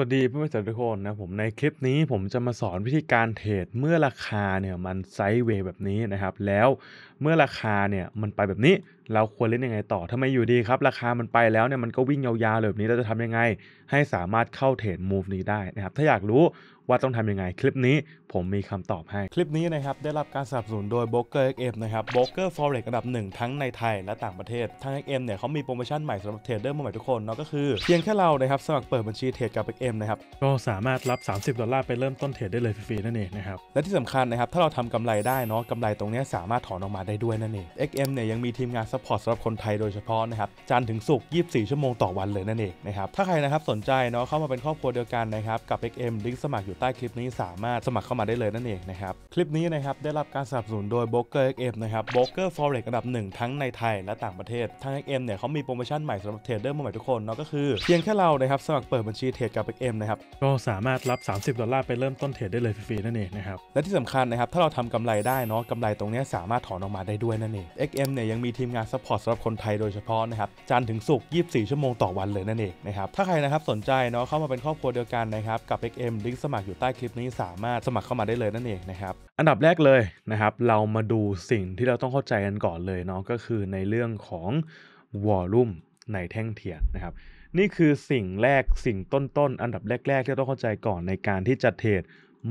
สวัสดีเพื่อนผู้ชมทุกคนนะผมในคลิปนี้ผมจะมาสอนวิธีการเทรดเมื่อราคาเนี่ยมันไซด์เวย์แบบนี้นะครับ แล้วเมื่อราคาเนี่ยมันไปแบบนี้ เราควรเล่นยังไง ต่อ ถ้าไม่อยู่ดีครับ ราคามันไปแล้วเนี่ยมันก็วิ่งยาวๆแบบนี้เราจะทำยังไงให้สามารถเข้าเทรดมูฟนี้ได้นะครับ ถ้าอยากรู้ว่าต้องทำยังไงคลิปนี้ผมมีคำตอบให้คลิปนี้นะครับ ได้รับการสนับสนุนโดยโบเอ็กเอ็มนะครับโบเกอร์ฟอเร็กซอันดับหนึ่งทั้งในไทยและต่างประเทศทาง XM เนี่ยเขามีโปรโมชั่นใหม่สำหรับเทรดเดอร์มือใหม่ทุกคน เนาะก็คือเพียงแค่เรานะครับ สมัครเปิดบัญชีเทรดกับ XM นะครับ ก็สามารถรับ 30ดอลลาร์ไปเริ่มต้นเทรดได้เลยฟรีๆนั่นเองนะครับและที่สำคัญนะครับถ้าเราทำกำไรได้เนาะกำไรตรงนี้สามารถถอนออกมาได้ด้วยนั่นเอง XM เนี่ยยังมีทีมงานซัพพอร์ตสำหรับคนไทยโดยเฉพาะนะครับจันถึงศุกร์24 ชั่วโมงต่อวันเลยนั่นเองนะครับถ้าใครนะครับสนใจเนาะเข้ามาเป็นครอบครัวเดียวกันนะครับกับ XM ลิงก์สมัครอยู่ใต้คลิปนี้สามารถสมัครเข้ามาได้เลยนั่นเองนะครับ คลิปนี้นะครับ ได้รับการสนับสนุนโดยบเ r o k e r XM นะครับบเกอร์ Forex อันดับหนึ่งทั้งในไทยและต่างประเทศทางเอ็กเนี่ยเขามีโปรโมชั่นใหม่สำหรับเทรดเดอร์มือใหม่ทุกคน เนาะก็คือเพียงแค่เรานะครับสมัครเปิดบัญชีเทรดกับเอ็มนะครับ ก็สามารถรับ 30ดอลลาร์ไปเริ่มต้นเทรดได้เลยฟรีๆนั่นเองนะครับและที่สำคัญนะครับถ้าเราทำกำไรได้เนาะกำไรตรงนี้สามารถถอนออกมาได้ด้วยนั่นเองเอ็กเอ็มเนี่ยยังมีทีมงานซัพพอร์ตสำหรับคนไทยโดยเฉพาะนะครับจันถึงุก24 ชั่วโมงต่อวันเลยนั่นเองนะครับถ้าใครนะครับสนใจเนาะเข้ามาเป็นครอบครัวเดียวกันนะครับกับลิงก์สมัครอยู่ใต้คลิปนี้สามารถสมัครเข้ามาได้เลยนั่นเองนะครับอันดับแรกเลยนะครับ เรามาดูสิ่งที่เราต้องเข้าใจกันก่อนเลยเนาะก็คือในเรื่องของวอลลุ่มในแท่งเทียนนะครับ นี่คือสิ่งแรกสิ่งต้นต้นอันดับแรกแรกที่ต้องเข้าใจก่อนในการที่จะเทรด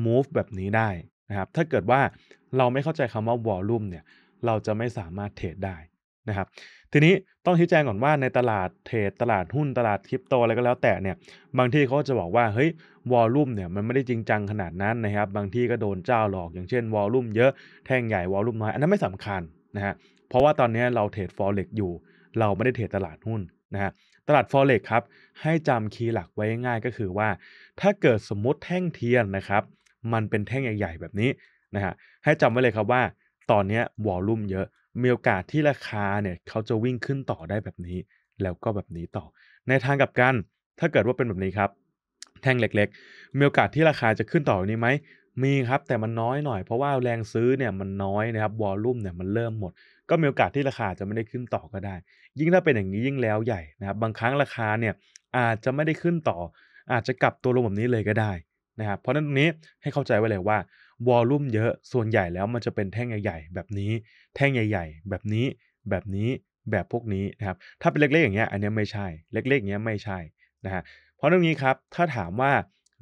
move แบบนี้ได้นะครับถ้าเกิดว่าเราไม่เข้าใจคำว่าวอลลุ่มเนี่ยเราจะไม่สามารถเทรดได้นะครับทีนี้ต้องชี้แจงก่อนว่าในตลาดเทรดตลาดหุ้น ตลาดคริปโตอะไรก็แล้วแต่เนี่ยบางที่เขาจะบอกว่าเฮ้ยวอลลุ่มเนี่ยมันไม่ได้จริงจังขนาดนั้นนะครับบางที่ก็โดนเจ้าหลอกอย่างเช่น วอลลุ่มเยอะแท่งใหญ่วอลลุ่มน้อยอันนั้นไม่สำคัญนะฮะเพราะว่าตอนนี้เราเทรดฟ f เร็กอยู่ เราไม่ได้เทรดตลาดหุ้นนะฮะตลาดฟ f เร็กครับให้จำคีย์หลักไว้ง่ายก็คือว่า ถ้าเกิดสมมติแท่งเทียนนะครับมันเป็นแท่งใหญ่ๆแบบนี้นะฮะให้จำไว้เลยครับว่า ตอนนี้วอลลุ่มเยอะมีโอกาสที่ราคาเนี่ยเขาจะวิ่งขึ้นต่อได้แบบนี้ แล้วก็แบบนี้ต่อ ในทางกับกันถ้าเกิดว่าเป็นแบบนี้ครับแท่งเล็กๆ มีโอกาสที่ราคาจะขึ้นต่อนี้ไหม มีครับแต่มันน้อยหน่อยเพราะว่าแรงซื้อเนี่ยมันน้อยนะครับวอลลุ่มเนี่ยมันเริ่มหมด ก็มีโอกาสที่ราคาจะไม่ได้ขึ้นต่อก็ได้ ยิ่งถ้าเป็นอย่างนี้ยิ่งแล้วใหญ่นะครับบางครั้งราคาเนี่ยอาจจะไม่ได้ขึ้นต่อ อาจจะกลับตัวลงแบบนี้เลยก็ได้นะครับเพราะนั้นตรงนี้ให้เข้าใจไว้เลยว่าวอลลุ่มเยอะส่วนใหญ่แล้วมันจะเป็นแท่งใหญ่ๆ แบบนี้แท่งใหญ่ ๆ แบบนี้แบบนี้แบบพวกนี้นะครับ ถ้าเป็นเล็กๆอย่างเงี้ย อันนี้ไม่ใช่ เล็กๆอย่างเงี้ยไม่ใช่นะฮะเพราะตรงนี้ครับถ้าถามว่า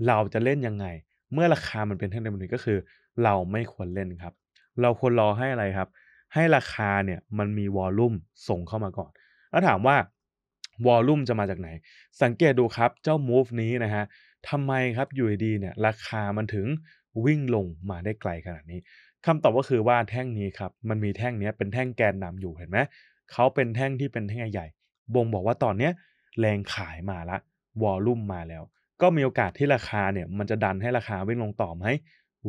เราจะเล่นยังไงเมื่อราคามันเป็นแท่งียวกันก็คือเราไม่ควรเล่นครับ เราควรรอให้อะไรครับ ให้ราคาเนี่ยมันมี วอลลุ่มส่งเข้ามาก่อนแล้วถามว่าวอลลุ่มจะมาจากไหน สังเกตดูครับเจ้า move นี้นะฮะทำไมครับอยู่ดีเนี่ยราคามันถึงวิ่งลงมาได้ไกลขนาดนี้คำตอบก็คือว่าแท่งนี้ครับมันมีแท่งนี้เป็นแท่งแกนนำอยู่เห็นไหมเขาเป็นแท่งที่เป็นแท่งใหญ่บ่งบอกว่าตอนเนี้ยแรงขายมาละวอลลุ่มมาแล้ว ก็มีโอกาสที่ราคาเนี่ยมันจะดันให้ราคาวิ่งลงต่อไหม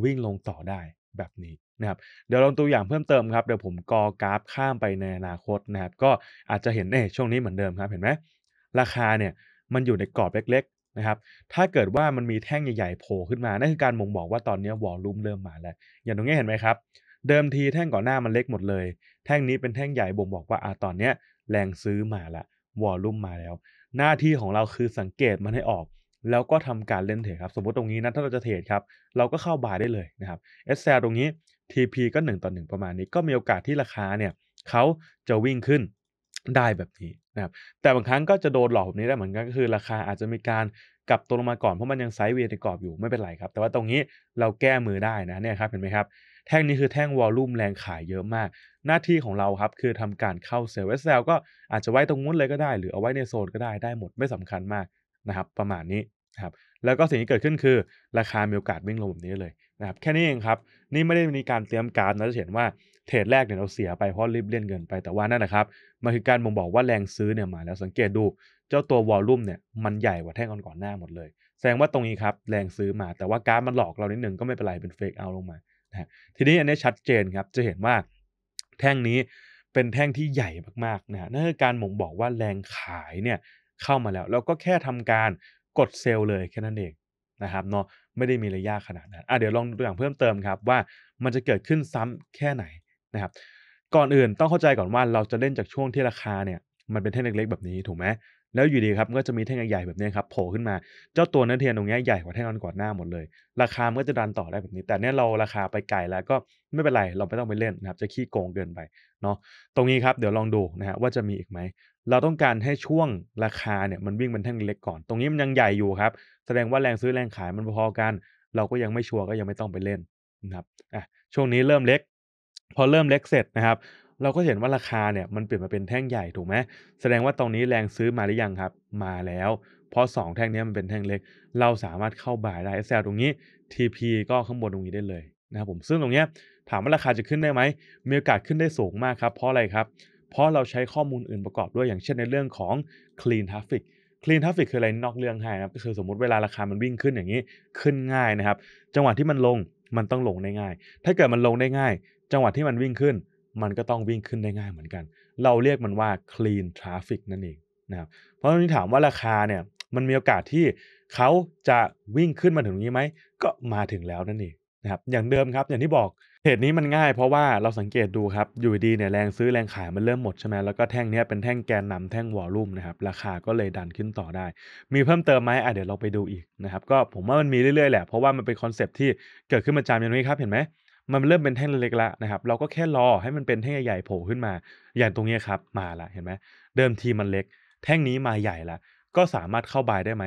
วิ่งลงต่อได้แบบนี้นะครับเดี๋ยวลองตัวอย่างเพิ่มเติมครับเดี๋ยวผมกอ กราฟข้ามไปในอนาคตนะครับก็อาจจะเห็นเอช่วงนี้เหมือนเดิมครับเห็นไหมราคาเนี่ยมันอยู่ในกรอบเล็กนะครับถ้าเกิดว่ามันมีแท่งใหญ่ๆโผล่ขึ้นมา นั่นคือการบ่งบอกว่าตอนนี้วอลลุ่มเริ่มมาแล้ว อย่างตรงนี้เห็นไหมครับ เดิมทีแท่งก่อนหน้ามันเล็กหมดเลย แท่งนี้เป็นแท่งใหญ่บ่งบอกว่าอาตอนนี้แรงซื้อมาละวอลลุ่มมาแล้ว หน้าที่ของเราคือสังเกตมันให้ออก แล้วก็ทำการเล่นเทรดครับ สมมติตรงนี้นะถ้าเราจะเทรดครับ เราก็เข้าบายได้เลยนะครับ SL ตรงนี้ TP ก็1ต่อ1ประมาณนี้ ก็มีโอกาสที่ราคาเนี่ยเขาจะวิ่งขึ้นได้แบบนี้นะครับ แต่บางครั้งก็จะโดนหลอกแบบนี้ได้เหมือนกันก็คือ ราคาอาจจะมีการกลับตัวลงมาก่อน เพราะมันยังไซด์เวย์ในกรอบอยู่ไม่เป็นไรครับ แต่ว่าตรงนี้เราแก้มือได้นะเนี่ยครับเห็นไหมครับแท่งนี้คือแท่งวอลลุ่มแรงขายเยอะมากหน้าที่ของเราครับคือทำการเข้าเซลล์เอสเซลก็อาจจะไว้ตรงนู้นเลยก็ได้ หรือเอาไว้ในโซนก็ได้ได้หมดไม่สำคัญมากนะครับประมาณนี้นะครับแล้วก็สิ่งที่เกิดขึ้นคือราคามีโอกาสวิ่งลงแบบนี้เลยนะครับแค่นี้เองครับนี่ไม่ได้มีการเตรียมการนะจะเห็นว่าเทรดแรกเนี่ยเราเสียไปเพราะรีบเล่นเงินไป แต่ว่านั่นนะครับมันคือการบ่งบอกว่าแรงซื้อเนี่ยมาแล้วสังเกตดูเจ้าตัววอลลุ่มเนี่ยมันใหญ่กว่าแท่งก่อนก่อนหน้าหมดเลย แสดงว่าตรงนี้ครับ แรงซื้อมา แต่ว่าการมันหลอกเรานิดนึงก็ไม่เป็นไรเป็นเฟกเอาลงมานะทีนี้อันนี้ชัดเจนครับจะเห็นว่า แท่งนี้เป็นแท่งที่ใหญ่มากๆนะนั่นคือการบ่งบอกว่าแรงขายเนี่ยเข้ามาแล้วเราก็แค่ทำการกดเซลล์เลยแค่นั้นเองนะครับเนาะไม่ได้มีระยะขนาดนั้นอ่ะเดี๋ยวลองดูอย่างเพิ่มเติมครับว่ามันจะเกิดขึ้นซ้ำแค่ไหนะครับก่อนอื่นต้องเข้าใจก่อนว่าเราจะเล่นจากช่วงที่ราคาเนี่ยมันเป็นแท่งเล็กๆแบบนี้ถูกไหมแล้วอยู่ดีครับก็จะมีแท่งใหญ่ๆแบบนี้ครับโผล่ขึ้นมาเจ้าตัวนั้นเทียนตรงนี้ใหญ่กว่าแท่งก่อนหน้าหมดเลยราคามื่ก็จะดันต่อได้แบบนี้ แต่เนี่ยเราราคาไปไกลแล้วก็ไม่เป็นไรเราไม่ต้องไปเล่นนะครับจะขี้โกงเกินไปเนาะตรงนี้ครับเดี๋ยวลองดูนะฮะว่าจะมีอีกไหมเราต้องการให้ช่วงราคาเนี่ยมันวิ่งเป็นแท่งเล็กก่อน ตรงนี้มันยังใหญ่อยู่ครับ แสดงว่าแรงซื้อแรงขายมันพอกัน เราก็ยังไม่ชัวร์ก็ยังไม่ต้องไปเล่นนะครับอ่ะช่วงนี้เริ่มเล็กพอเริ่มเล็กเสร็จนะครับเราก็เห็นว่าราคาเนี่ยมันเปลี่ยนมาเป็นแท่งใหญ่ถูกไหมแสดงว่าตรงนี้แรงซื้อมาหรือยังครับ มาแล้ว เพราะ2แท่งนี้มันเป็นแท่งเล็ก เราสามารถเข้าบ่ายได้ SL ตรงนี้ TP ก็ข้างบนตรงนี้ได้เลยนะครับผมซึ่งตรงเนี้ยถามว่าราคาจะขึ้นได้ไหม มีโอกาสขึ้นได้สูงมากครับ เพราะอะไรครับเพราะเราใช้ข้อมูลอื่นประกอบด้วยอย่างเช่นในเรื่องของ clean traffic clean traffic คืออะไรนอกเรื่องให้นะครับก็คือสมมติเวลาราคา มันวิ่งขึ้นอย่างนี้ขึ้นง่ายนะครับจังหวะที่มันลงมันต้องลงได้ง่าย ถ้าเกิดมันลงได้ง่ายจังหวัดที่มันวิ่งขึ้น มันก็ต้องวิ่งขึ้นได้ง่ายเหมือนกัน เราเรียกมันว่า clean traffic นั่นเองนะครับ เพราะฉะนั้นถามว่าราคาเนี่ย มันมีโอกาสที่เขาจะวิ่งขึ้นมาถึงนี้ไหม ก็มาถึงแล้วนั่นเองนะครับ อย่างเดิมครับอย่างที่บอกเหตุนี้มันง่าย เพราะว่าเราสังเกตดูครับ อยู่ดีเนี่ยแรงซื้อแรงขาย มันเริ่มหมดใช่ไหม แล้วก็แท่งนี้เป็นแท่งแกนนำแท่งวอลลุ่มนะครับ ราคาก็เลยดันขึ้นต่อได้ มีเพิ่มเติมไหมอ่ะเดี๋ยวเราไปดูอีกนะครับ ก็ผมว่ามันมีเรื่อยๆแหละ เพราะว่ามันเป็นคอนเซปที่เกิดขึ้นมาจำอย่างนี้ครับเห็นไหมมันเริ่มเป็นแท่งเล็กๆแล้วนะครับ เราก็แค่รอให้มันเป็นแท่งใหญ่ๆโผล่ขึ้นมา อย่างตรงนี้ครับมาละเห็นไหมเดิมทีมันเล็ก แท่งนี้มาใหญ่ละก็สามารถเข้าบายได้ไหม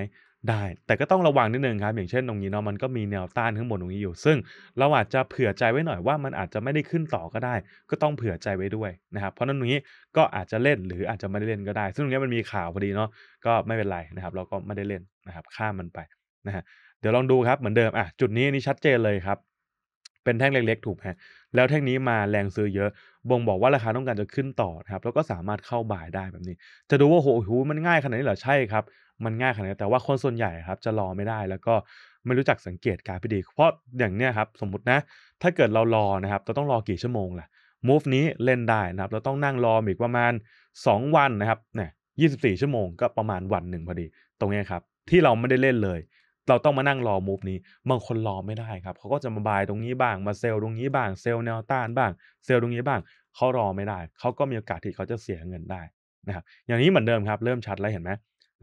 ได้ แต่ก็ต้องระวังนิดนึงครับ อย่างเช่นตรงนี้เนาะมันก็มีแนวต้านข้างบนตรงนี้อยู่ซึ่งเราอาจจะเผื่อใจไว้หน่อยว่ามันอาจจะไม่ได้ขึ้นต่อก็ได้ ก็ต้องเผื่อใจไว้ด้วยนะครับเพราะนั้นตรงนี้ก็อาจจะเล่นหรืออาจจะไม่ได้เล่นก็ได้ซึ่งตรงนี้มันมีข่าวพอดีเนาะก็ไม่เป็นไรนะครับ เราก็ไม่ได้เล่นนะครับข้ามมันไปนะฮะเดี๋ยวลองดูครับเหมือนเดิมอ่ะจุดนี้นี่ชัดเจนเลยครับเป็นแท่งเล็กๆถูกฮะแล้วแท่งนี้มาแรงซื้อเยอะ บ่งบอกว่าราคาต้องการจะขึ้นต่อครับแล้วก็สามารถเข้าบ่ายได้แบบนี้ จะดูว่าโอ้โหมันง่ายขนาดนี้เหรอใช่ครับ มันง่ายขนาดนี้แต่ว่าคนส่วนใหญ่ครับจะรอไม่ได้แล้วก็ไม่รู้จักสังเกตการพิดี เพราะอย่างเนี้ยครับสมมตินะ ถ้าเกิดเรารอนะครับเราต้องรอกี่ชั่วโมงล่ะมูฟนี้เล่นได้นะครับเราต้องนั่งรออีกประมาณ 2 วันนะครับเนี่ยยีชั่วโมงก็ประมาณวันหนึ่งพอดี ตรงนี้ครับที่เราไม่ได้เล่นเลยเราต้องมานั่งรอมูฟนี้ บางคนรอไม่ได้ครับเขาก็จะมาบายตรงนี้บ้าง มาเซลตรงนี้บ้าง เซลแนวต้านบ้าง เซลตรงนี้บ้างเขารอไม่ได้ เขาก็มีโอกาสที่เขาจะเสียเงินได้นะครับ อย่างนี้เหมือนเดิมครับ เริ่มชัดแล้วเห็นไหม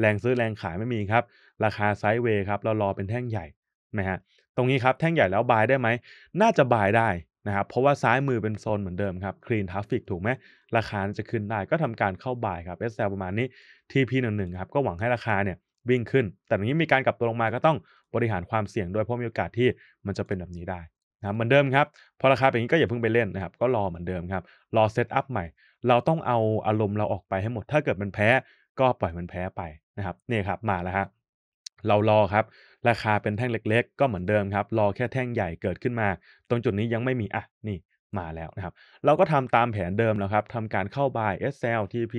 แรงซื้อแรงขายไม่มีครับ ราคาไซด์เวย์ครับเรารอเป็นแท่งใหญ่นะฮะ ตรงนี้ครับ แท่งใหญ่แล้วบายได้ไหม น่าจะบายได้นะครับ เพราะว่าซ้ายมือเป็นโซนเหมือนเดิม ครับ คลีนทราฟฟิกถูกไหมราคาจะขึ้นได้ ก็ทำการเข้าบายครับ SL ประมาณนี้ TP11 ครับ ก็หวังให้ราคาเนี่ยวิ่งขึ้นแต่ตรงนี้มีการกลับตัวลงมาก็ต้องบริหารความเสี่ยงด้วยเพราะมีโอกาสที่มันจะเป็นแบบนี้ได้นะเหมือนเดิมครับพอราคาเป็นอย่างนี้ก็อย่าเพิ่งไปเล่นนะครับ ก็รอเหมือนเดิมครับรอเซตอัพใหม่ เราต้องเอาอารมณ์เราออกไปให้หมดถ้าเกิดมันแพ้ ก็ปล่อยมันแพ้ไปนะครับนี่ครับมาแล้วฮะเรารอครับราคาเป็นแท่งเล็ก ๆ ก็เหมือนเดิมครับรอแค่แท่งใหญ่เกิดขึ้นมา ตรงจุดนี้ยังไม่มีอ่ะนี่มาแล้วนะครับเราก็ทำตามแผนเดิมแล้วครับทำการเข้าบาย SL TP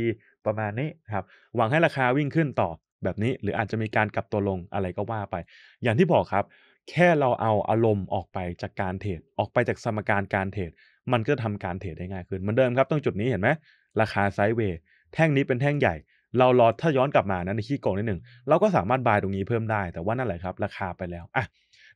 ประมาณนี้ครับหวังให้ราคาวิ่งขึ้นต่อแบบนี้หรืออาจจะมีการกลับตัวลงอะไรก็ว่าไป อย่างที่บอกครับ แค่เราเอาอารมณ์ออกไปจากการเทรดออกไปจากสมการการเทรดมันก็จะทำการเทรดได้ง่ายขึ้นเหมือนเดิมครับตรงจุดนี้เห็นไหมราคาไซด์เวย์แท่งนี้เป็นแท่งใหญ่ เรารอถ้าย้อนกลับมานะในขี้โกงนิดหนึ่งเราก็สามารถบายตรงนี้เพิ่มได้ แต่ว่านั่นแหละครับ ราคาไปแล้วอ่ะ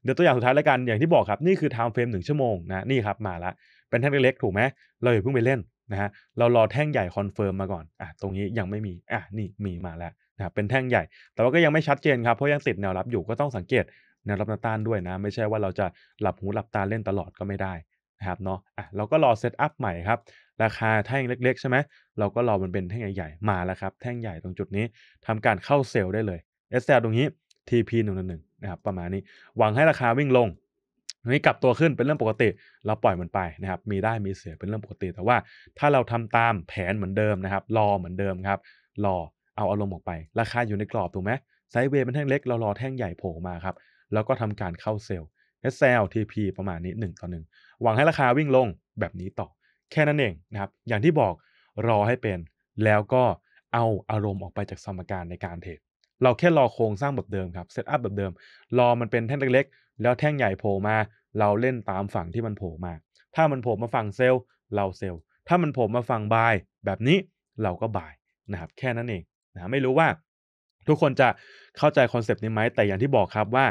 เดี๋ยวตัวอย่างสุดท้ายแล้วกันอย่างที่บอกครับนี่คือไทม์เฟรมหนึ่งชั่วโมงนะนี่ครับมาละ เป็นแท่งเล็กๆถูกไหมเราอย่าเพิ่งไปเล่นนะฮะเรารอแท่งใหญ่คอนเฟิร์มมาก่อนอ่ะตรงนี้ยังไม่มีอ่ะนี่มีมาแล้วนะเป็นแท่งใหญ่ แต่ว่าก็ยังไม่ชัดเจนครับ เพราะยังติดแนวรับอยู่ ก็ต้องสังเกตแนวรับแนวต้านด้วยนะ ไม่ใช่ว่าเราจะหลับหูหลับตาเล่นตลอดก็ไม่ได้ นะครับเนาะ อ่ะ เราก็รอเซตอัพใหม่ครับ ราคาแท่งเล็ก ๆใช่ไหม เราก็รอมันเป็นแท่งใหญ่ๆมาแล้วครับ แท่งใหญ่ตรงจุดนี้ทำการเข้าเซลล์ได้เลย SL ตรงนี้ TP 1 1นะครับ ประมาณนี้ หวังให้ราคาวิ่งลงนี้กลับตัวขึ้นเป็นเรื่องปกติ เราปล่อยมันไปนะครับ มีได้มีเสียเป็นเรื่องปกติ แต่ว่าถ้าเราทำตามแผนเหมือนเดิมนะครับ รอเหมือนเดิมครับ รอเอาอารมณ์ออกไป ราคาอยู่ในกรอบถูกไหม ไซด์เวย์เป็นแท่งเล็ก เรารอแท่งใหญ่โผล่มาครับ แล้วก็ทำการเข้าเซลล์ SL TP ประมาณนี้ 1 ต่อ 1 หวังให้ราคาวิ่งลงแบบนี้ต่อ แค่นั้นเองนะครับ อย่างที่บอกรอให้เป็น แล้วก็เอาอารมณ์ออกไปจากสมการในการเทรด เราแค่รอโครงสร้างแบบเดิมครับ เซตอัพแบบเดิม รอมันเป็นแท่งเล็กๆแล้วแท่งใหญ่โผล่มา เราเล่นตามฝั่งที่มันโผล่มา ถ้ามันโผล่มาฝั่งเซลล์เราเซลล์ถ้ามันโผล่มาฝั่งบาย แบบนี้ เราก็บายนะครับ แค่นั้นเองนะไม่รู้ว่าทุกคนจะเข้าใจคอนเซปต์นี้ไหมแต่อย่างที่บอกครับว่า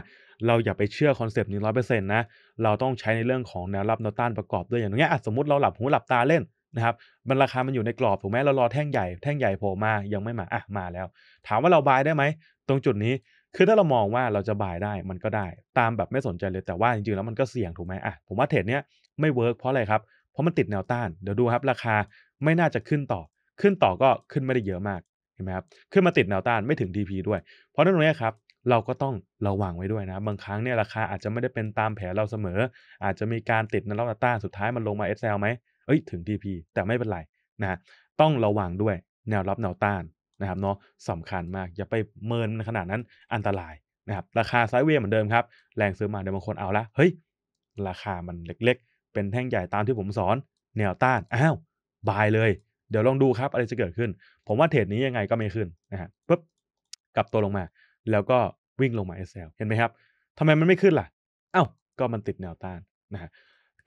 เราอย่าไปเชื่อคอนเซปต์นี้ร้อยเปอร์เซ็นต์นะเราต้องใช้ในเรื่องของแนวรับแนวต้านประกอบด้วยอย่างเงี้ยสมมติเราหลับหูหลับตาเล่นนะครับมันราคามันอยู่ในกรอบถูกไหมเรารอแท่งใหญ่แท่งใหญ่โผล่มายังไม่มาอ่ะมาแล้ว ถามว่าเราบายได้ไหม ตรงจุดนี้คือถ้าเรามองว่าเราจะบายได้มันก็ได้ตามแบบไม่สนใจเลยแต่ว่าจริงๆแล้วมันก็เสี่ยงถูกไหมอ่ะ ผมว่าเทรดเนี้ยไม่เวิร์กเพราะอะไรครับเพราะมันติดแนวต้านเดี๋ยวดูครับราคาไม่น่าจะขึ้นต่อ ขึ้นต่อก็ขึ้นไม่ได้เยอะมากไหมครับขึ้นมาติดแนวต้านไม่ถึง DP ด้วย เพราะตรงนี้ครับ เราก็ต้องระวังไว้ด้วยนะ บางครั้งเนี่ยราคาอาจจะไม่ได้เป็นตามแผนเราเสมอ อาจจะมีการติดในรอบต้านสุดท้ายมันลงมา SL ไหม เอ้ยถึง DP แต่ไม่เป็นไรนะต้องระวังด้วยแนวรับแนวต้านนะครับเนาะสำคัญมากอย่าไปเมินขนาดนั้นอันตรายนะครับราคาไซด์เวย์เหมือนเดิมครับ แรงซื้อมาเดี๋ยวบางคนเอาละเฮ้ยราคามันเล็กๆ เป็นแท่งใหญ่ตามที่ผมสอนแนวต้านอ้าวบายเลยเดี๋ยวลองดูครับอะไรจะเกิดขึ้น ผมว่าเทรดนี้ยังไงก็ไม่ขึ้นนะฮะปุ๊บกลับตัวลงมา แล้วก็วิ่งลงมา SL เห็นไหมครับทำไมมันไม่ขึ้นล่ะเอา้าก็มันติดแนวต้านนะฮะ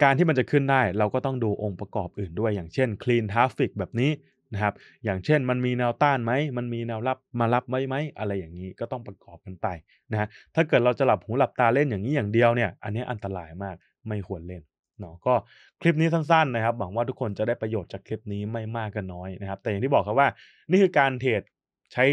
การที่มันจะขึ้นได้เราก็ต้องดูองค์ประกอบอื่นด้วย อย่างเช่น clean traffic แบบนี้นะครับอย่างเช่นมันมีแนวต้านไหมมันมีแนวรับมารับไหมไหมอะไรอย่างนี้ก็ต้องประกอบกันไปนะฮะถ้าเกิดเราจะหลับหูหลับตาเล่นอย่างนี้อย่างเดียวเนี่ยอันนี้อันตรายมากไม่ควรเล่นเนาะก็คลิปนี้สั้นๆนะครับหวังว่าทุกคนจะได้ประโยชน์จากคลิปนี้ไม่มากก็นน้อยนะครับแต่อย่างที่บอกครับว่า นี่คือการเทรดใช้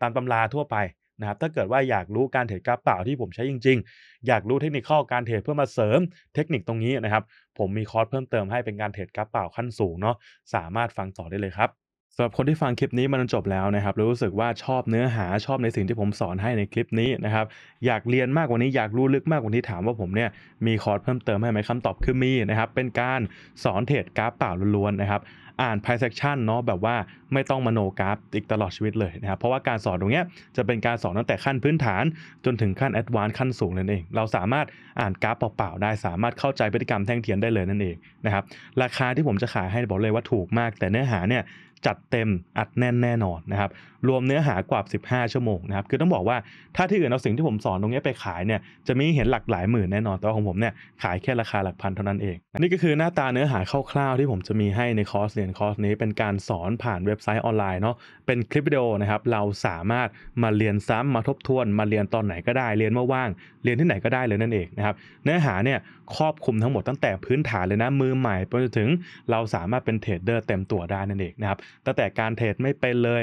ตามตำราทั่วไปนะครับถ้าเกิดว่าอยากรู้การเทรดกราฟเปล่าที่ผมใช้จริง ๆ อยากรู้เทคนิคข้อการเทรดเพื่อมาเสริมเทคนิคตรงนี้นะครับผมมีคอร์สเพิ่มเติมให้เป็นการเทรดกราฟเปล่าขั้นสูงเนาะสามารถฟังต่อได้เลยครับสำหรับคนที่ฟังคลิปนี้มันจบแล้วนะครับลรู้สึกว่าชอบเนื้อหาชอบในสิ่งที่ผมสอนให้ในคลิปนี้นะครับ อยากเรียนมากกว่านี้อยากรู้ลึกมากกว่านี้ถามว่าผมเนี่ยมีคอร์สเพิ่มเติมให้ไหมคำตอบคือมีนะครับ เป็นการสอนเทรดกราฟเปล่าล้วนๆนะครับอ่านไพ่เซกชันเนาะแบบว่าไม่ต้องมโนกราฟอีกตลอดชีวิตเลยนะครับเพราะว่าการสอนตรงเนี้ยจะเป็นการสอนตั้งแต่ขั้นพื้นฐาน จนถึงขั้นแอดวานซ์ขั้นสูงเลยนั่นเองเราสามารถอ่านกราฟเปล่าๆ ได้สามารถเข้าใจพฤติกรรมแท่งเทียนได้เลยนั่นเองนะครับราคาที่ผมจะขายให้บอกเลยว่าถูกมาก แต่เนื้อหาเนี่ยจัดเต็มอัดแน่นแน่นอนนะครับรวมเนื้อหากว่า 15 ชั่วโมงนะครับคือต้องบอกว่าถ้าที่อื่นเอาสิ่งที่ผมสอนตรงนี้ไปขายเนี่ยจะมีเห็นหลักหลายหมื่นแน่นอนแต่ของผมเนี่ยขายแค่ราคาหลักพันเท่านั้นเองนี่ก็คือหน้าตาเนื้อหาคร่าวๆที่ผมจะมีให้ในคอร์สเรียนคอร์สนี้เป็นการสอนผ่านเว็บไซต์ออนไลน์เนาะ เป็นคลิปวิดีโอนะครับ เราสามารถมาเรียนซ้ำมาทบทวนมาเรียนตอนไหนก็ได้ เรียนเมื่อว่าง เรียนที่ไหนก็ได้เลยนั่นเองนะครับ เนื้อหาเนี่ยครอบคลุมทั้งหมดตั้งแต่พื้นฐานเลยนะ มือใหม่ไปจนถึงเราสามารถเป็นเทรดเดอร์เต็มตัวได้นั่นเองนะครับ ตั้งแต่การเทรดไม่เป็นเลย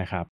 นะครับ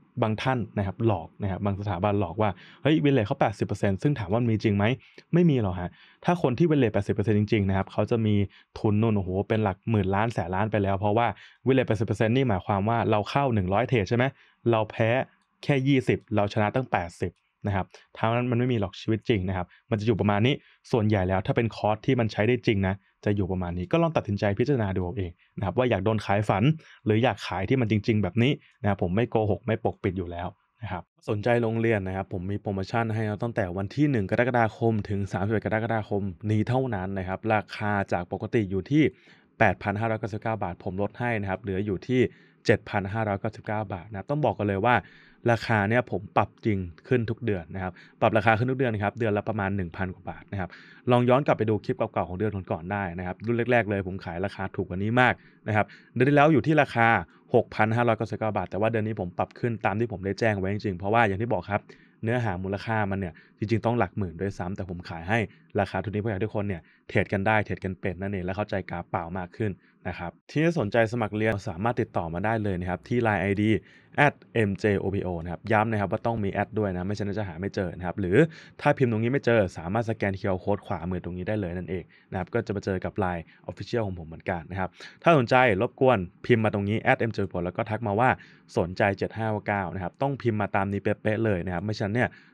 บางท่านนะครับหลอกนะครับบางสถาบันหลอกว่า เฮ้ยวินเลทเขา 80%ซึ่งถามว่ามีจริงไหมไม่มีหรอกฮะ ถ้าคนที่วินเลท80%จริง ๆ นะครับเขาจะมีทุนนู่นโอ้โหเป็นหลักหมื่นล้านแสนล้านไปแล้วเพราะว่าวินเลท80%นี่หมายความว่าเราเข้า 100 เทรดใช่ไหมเราแพ้แค่ 20 เราชนะตั้ง 80นะครับถ้ามันไม่มีหรอกชีวิตจริงนะครับ มันจะอยู่ประมาณนี้ ส่วนใหญ่แล้วถ้าเป็นคอร์สที่มันใช้ได้จริงนะ จะอยู่ประมาณนี้ ก็ลองตัดสินใจพิจารณาดูเองนะครับว่าอยากโดนขายฝัน หรืออยากขายที่มันจริง ๆ แบบนี้นะครับผมไม่โกหกไม่ปกปิดอยู่แล้วนะครับสนใจโรงเรียนนะครับ ผมมีโปรโมชั่นให้เราตั้งแต่วันที่ 1 กรกฎาคมถึง31กรกฎาคมนี้เท่านั้นนะครับ ราคาจากปกติอยู่ที่ 8,599บาท ผมลดให้นะครับเหลืออยู่ที่ 7,599บาทนะต้องบอกกันเลยว่าราคาเนี่ยผมปรับจริงขึ้นทุกเดือนนะครับปรับราคาขึ้นทุกเดือนนะครับเดือนละประมาณ 1,000กว่าบาทนะครับลองย้อนกลับไปดูคลิปเก่าๆของเดือนก่อนๆได้นะครับรุ่นแรก ๆ เลยผมขายราคาถูกกว่านี้มากนะครับเดือนที่แล้วอยู่ที่ราคา 6,599บาทแต่ว่าเดือนนี้ผมปรับขึ้นตามที่ผมได้แจ้งไว้จริงๆ เพราะว่าอย่างที่บอกครับ เนื้อหามูลค่ามันเนี่ยจริง ๆต้องหลักหมื่นด้วยซ้ำแต่ผมขายให้ราคาทุนนี้เพื่อให้ทุกคนเนี่ยเทรดกันได้เทรดกันเป็นนั่นเองและเข้าใจกาเปล่ามากขึ้นนะครับที่สนใจสมัครเรียนสามารถติดต่อมาได้เลยนะครับที่ Line ID @mjopo นะครับย้ำนะครับว่าต้องมีแอดด้วยนะไม่เช่นนนั้จะหาไม่เจอนะครับ หรือถ้าพิมพ์ตรงนี้ไม่เจอสามารถสแกนเคียวโค้ดขวามือตรงนี้ได้เลยนั่นเองนะครับก็จะมาเจอกับ Line Official ของผมเหมือนกันนะครับ ถ้าสนใจรบกวนพิมพ์มาตรงนี้ @mjopo แล้วก็ทักมาว่าสนใจ 7599นะครับ ต้องพิมพ์มาตามนี้เป๊ะๆเลยนะครับไม่เช่นเนี่ย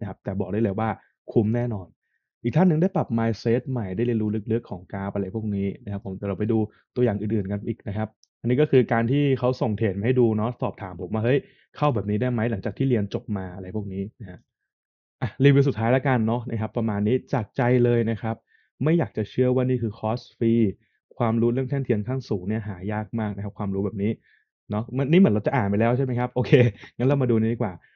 นะครับแต่บอกได้เลยว่าคุ้มแน่นอน อีกท่านหนึ่งได้ปรับ mindset ใหม่ได้เรียนรู้ลึกๆของกาอะไรพวกนี้นะครับผมเดี๋ยวเราไปดูตัวอย่างอื่นๆกันอีกนะครับ อันนี้ก็คือการที่เขาส่งเทรดมาให้ดูเนาะสอบถามผมว่าเฮ้ย เข้าแบบนี้ได้ไหมหลังจากที่เรียนจบมาอะไรพวกนี้นะฮะรีวิวสุดท้ายแล้วกันเนาะนะครับ ประมาณนี้จากใจเลยนะครับ ไม่อยากจะเชื่อว่านี่คือคอร์สฟรีความรู้เรื่องแท่นเทียนขั้นสูงเนี่ยหายากมากนะครับ ความรู้แบบนี้เนาะมันนี่เหมือนเราจะอ่านไปแล้วใช่ไหมครับโอเคงั้นเรามาดูนี้ดีกว่า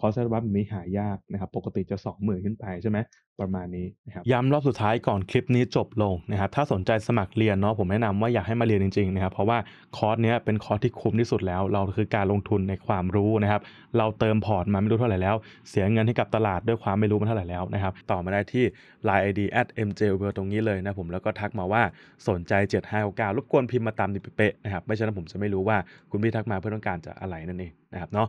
คอร์สบัมนี้หายากนะครับ ปกติจะ2มื่นขึ้นไปใช่ไหมประมาณนี้นะครับ ย้ำรอบสุดท้ายก่อนคลิปนี้จบลงนะครับ ถ้าสนใจสมัครเรียนเนาะ ผมแนะนำว่าอยากให้มาเรียนจริงๆนะครับ เพราะว่าคอร์สเนี้ยเป็นคอร์ส ที่คุ้มที่สุดแล้ว เราคือการลงทุนในความรู้นะครับ เราเติมพอร์ตมาไม่รู้เท่าไหร่แล้ว เสียเงินให้กับตลาดด้วยความไม่รู้มาเท่าไหร่แล้วนะครับ ต่อมาได้ที่ Line ID a เ mj w o r l d ตรงนี้เลยนะผม แล้วก็ทักมาว่าสนใจ7599รบกวนพิมพ์มาตามนีเป๊ะนะครับ ไม่เช่นนั้นผมจะไม่รู้ว่าคุณพี่ทักมาเพื่อต้องการจะอะไรนั่นเองนะครับเนาะ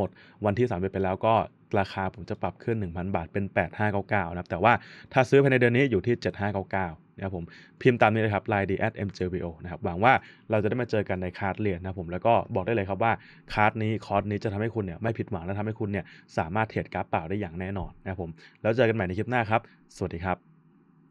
หมดวันที่30ไปแล้วก็ราคาผมจะปรับขึ้น 1,000 บาทเป็น 8599นะครับ แต่ว่าถ้าซื้อภายในเดือนนี้อยู่ที่ 7599นะครับผมพิมพ์ตามนี้เลยครับ line d at mjbo นะครับ หวังว่าเราจะได้มาเจอกันในคาร์ดเรียนนะผมแล้วก็บอกได้เลยครับว่าคาร์ดนี้คอร์สนี้จะทำให้คุณเนี่ยไม่ผิดหวังและทำให้คุณเนี่ยสามารถเทรดกราฟเปล่าได้อย่างแน่นอนนะครับผมแล้วเจอกันใหม่ในคลิปหน้าครับ สวัสดีครับ